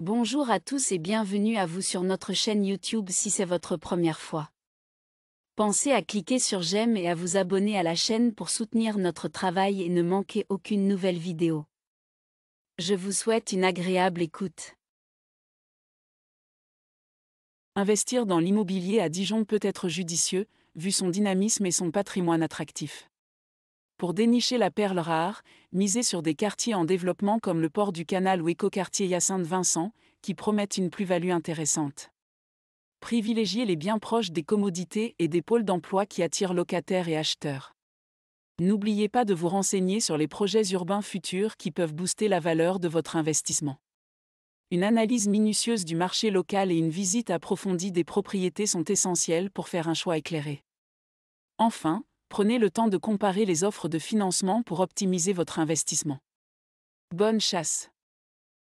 Bonjour à tous et bienvenue à vous sur notre chaîne YouTube si c'est votre première fois. Pensez à cliquer sur j'aime et à vous abonner à la chaîne pour soutenir notre travail et ne manquer aucune nouvelle vidéo. Je vous souhaite une agréable écoute. Investir dans l'immobilier à Dijon peut être judicieux, vu son dynamisme et son patrimoine attractif. Pour dénicher la perle rare, miser sur des quartiers en développement comme le port du canal ou écoquartier Hyacinthe-Vincent, qui promettent une plus-value intéressante. Privilégiez les biens proches des commodités et des pôles d'emploi qui attirent locataires et acheteurs. N'oubliez pas de vous renseigner sur les projets urbains futurs qui peuvent booster la valeur de votre investissement. Une analyse minutieuse du marché local et une visite approfondie des propriétés sont essentielles pour faire un choix éclairé. Enfin, prenez le temps de comparer les offres de financement pour optimiser votre investissement. Bonne chasse